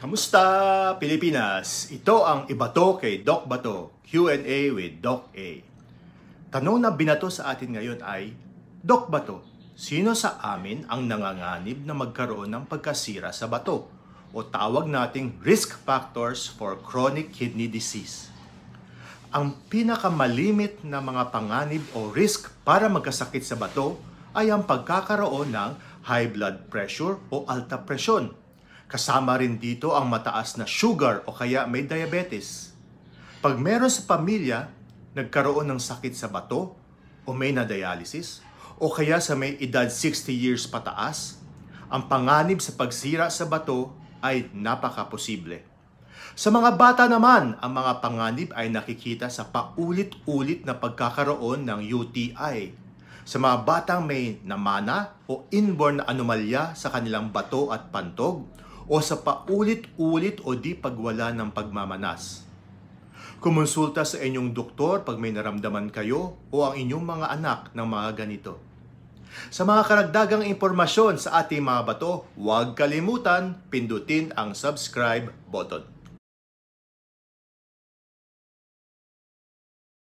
Kamusta Pilipinas? Ito ang Ibato kay Doc Bato, Q&A with Doc A. Tanong na binato sa atin ngayon ay, Doc Bato, sino sa amin ang nanganganib na magkaroon ng pagkasira sa bato? O tawag nating risk factors for chronic kidney disease. Ang pinakamalimit na mga panganib o risk para magkasakit sa bato ay ang pagkakaroon ng high blood pressure o alta presyon Kasama rin dito ang mataas na sugar o kaya may diabetes. Pag meron sa pamilya, nagkaroon ng sakit sa bato o may na-dialysis o kaya sa may edad 60 years pataas, ang panganib sa pagsira sa bato ay napakaposible. Sa mga bata naman, ang mga panganib ay nakikita sa paulit-ulit na pagkakaroon ng UTI. Sa mga batang may namana o inborn na anomalya sa kanilang bato at pantog o sa paulit-ulit o di pagwala ng pagmamanas. Kumonsulta sa inyong doktor pag may naramdaman kayo o ang inyong mga anak ng mga ganito. Sa mga karagdagang impormasyon sa ating mga bato, huwag kalimutan pindutin ang subscribe button.